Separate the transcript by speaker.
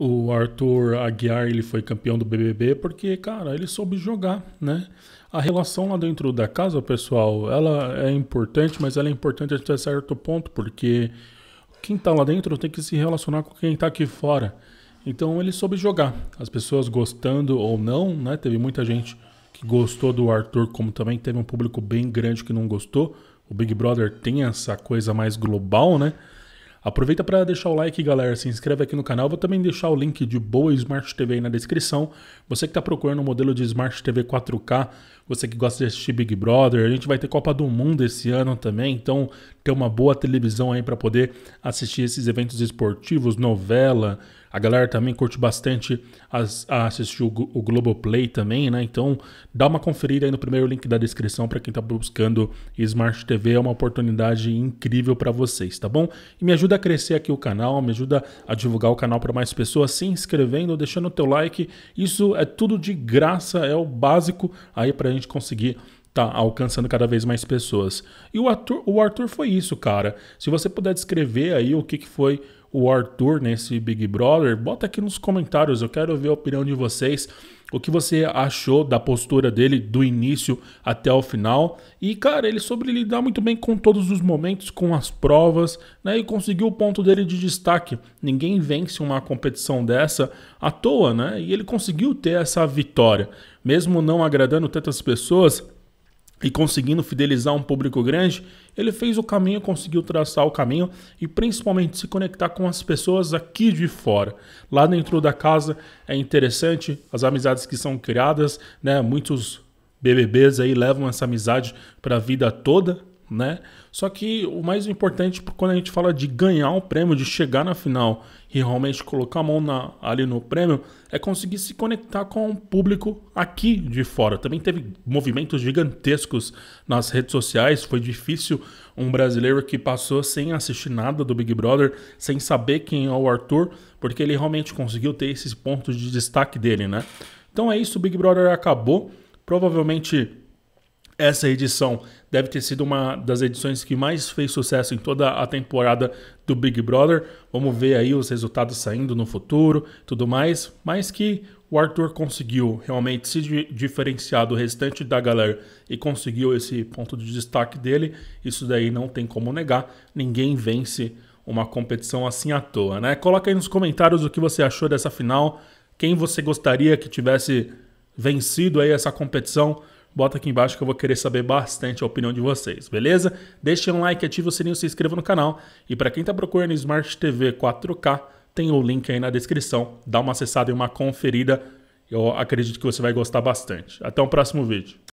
Speaker 1: O Arthur Aguiar ele foi campeão do BBB porque, cara, ele soube jogar, né? A relação lá dentro da casa, pessoal, ela é importante, mas ela é importante até certo ponto, porque quem tá lá dentro tem que se relacionar com quem tá aqui fora. Então ele soube jogar. As pessoas gostando ou não, né? Teve muita gente que gostou do Arthur, como também teve um público bem grande que não gostou. O Big Brother tem essa coisa mais global, né? Aproveita para deixar o like, galera, se inscreve aqui no canal. Vou também deixar o link de boa Smart TV aí na descrição. Você que está procurando um modelo de Smart TV 4K você que gosta de assistir Big Brother. A gente vai ter Copa do Mundo esse ano também, então ter uma boa televisão aí para poder assistir esses eventos esportivos, novela. A galera também curte bastante as, a assistir o, o Globoplay também, né? Então dá uma conferida aí no primeiro link da descrição para quem está buscando Smart TV. É uma oportunidade incrível para vocês, tá bom? E me ajuda a crescer aqui o canal, me ajuda a divulgar o canal para mais pessoas, se inscrevendo, deixando o teu like. Isso é tudo de graça, é o básico aí para a gente conseguir tá alcançando cada vez mais pessoas. E o Arthur, o Arthur foi isso, cara. Se você puder descrever aí o que, que foi o Arthur nesse Big Brother, bota aqui nos comentários, eu quero ver a opinião de vocês o que você achou da postura dele do início até o final. E, cara, ele soube lidar muito bem com todos os momentos, com as provas, né? E conseguiu o ponto dele de destaque. Ninguém vence uma competição dessa à toa, né? E ele conseguiu ter essa vitória. Mesmo não agradando tantas pessoas, e conseguindo fidelizar um público grande, ele fez o caminho, conseguiu traçar o caminho e principalmente se conectar com as pessoas aqui de fora. Lá dentro da casa é interessante as amizades que são criadas, né? Muitos BBBs aí levam essa amizade para a vida toda, né? Só que o mais importante quando a gente fala de ganhar um prêmio, de chegar na final e realmente colocar a mão na, ali no prêmio, é conseguir se conectar com o público aqui de fora. Também teve movimentos gigantescos nas redes sociais, foi difícil um brasileiro que passou sem assistir nada do Big Brother, sem saber quem é o Arthur, porque ele realmente conseguiu ter esses pontos de destaque dele, né? Então é isso, o Big Brother acabou. Provavelmente essa edição deve ter sido uma das edições que mais fez sucesso em toda a temporada do Big Brother. Vamos ver aí os resultados saindo no futuro, tudo mais, mas que o Arthur conseguiu realmente se diferenciar do restante da galera e conseguiu esse ponto de destaque dele. Isso daí não tem como negar. Ninguém vence uma competição assim à toa, né? Coloca aí nos comentários o que você achou dessa final, quem você gostaria que tivesse vencido aí essa competição bota aqui embaixo que eu vou querer saber bastante a opinião de vocês, beleza? Deixe um like, ative o sininho, se inscreva no canal. E para quem está procurando Smart TV 4K, tem o link aí na descrição. Dá uma acessada e uma conferida. Eu acredito que você vai gostar bastante. Até o próximo vídeo.